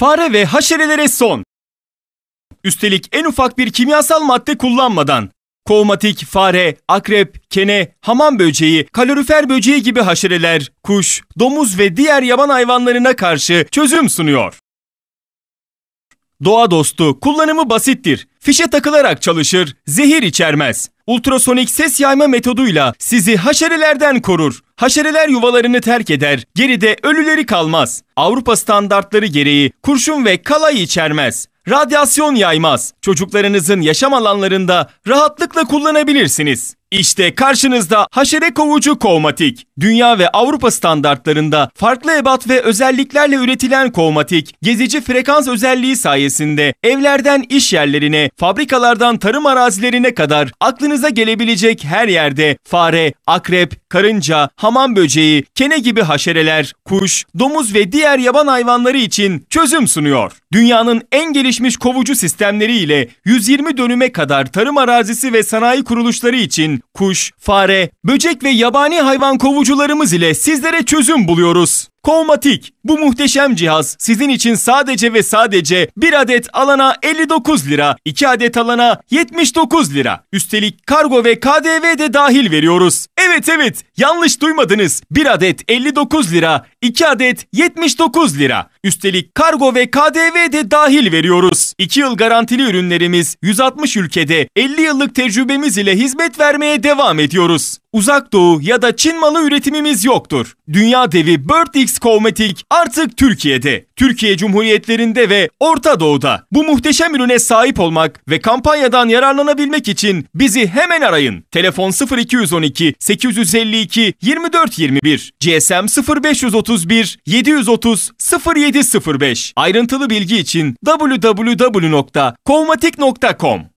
Fare ve haşerelere son. Üstelik en ufak bir kimyasal madde kullanmadan. Kovmatik, fare, akrep, kene, hamam böceği, kalorifer böceği gibi haşereler, kuş, domuz ve diğer yaban hayvanlarına karşı çözüm sunuyor. Doğa dostu, kullanımı basittir. Fişe takılarak çalışır, zehir içermez. Ultrasonik ses yayma metoduyla sizi haşerelerden korur. Haşereler yuvalarını terk eder, geride ölüleri kalmaz. Avrupa standartları gereği kurşun ve kalayı içermez. Radyasyon yaymaz. Çocuklarınızın yaşam alanlarında rahatlıkla kullanabilirsiniz. İşte karşınızda haşere kovucu kovmatik. Dünya ve Avrupa standartlarında farklı ebat ve özelliklerle üretilen kovmatik, gezici frekans özelliği sayesinde evlerden iş yerlerine, fabrikalardan tarım arazilerine kadar aklınıza gelebilecek her yerde fare, akrep, karınca, hamam böceği, kene gibi haşereler, kuş, domuz ve diğer yaban hayvanları için çözüm sunuyor. Dünyanın en gelişmiş kovucu sistemleri ile 120 dönüme kadar tarım arazisi ve sanayi kuruluşları için kuş, fare, böcek ve yabani hayvan kovucularımız ile sizlere çözüm buluyoruz. Kovmatik, bu muhteşem cihaz sizin için sadece ve sadece bir adet alana 59 lira, 2 adet alana 79 lira. Üstelik kargo ve KDV de dahil veriyoruz. Evet evet, yanlış duymadınız. Bir adet 59 lira, 2 adet 79 lira. Üstelik kargo ve KDV de dahil veriyoruz. 2 yıl garantili ürünlerimiz 160 ülkede 50 yıllık tecrübemiz ile hizmet vermeye devam ediyoruz. Uzak Doğu ya da Çin malı üretimimiz yoktur. Dünya devi BirdX Kovmetik artık Türkiye'de. Türkiye Cumhuriyetlerinde ve Orta Doğu'da. Bu muhteşem ürüne sahip olmak ve kampanyadan yararlanabilmek için bizi hemen arayın. Telefon 0212 852 2421 GSM 0531 730 0705. Ayrıntılı bilgi için www.kovmatik.com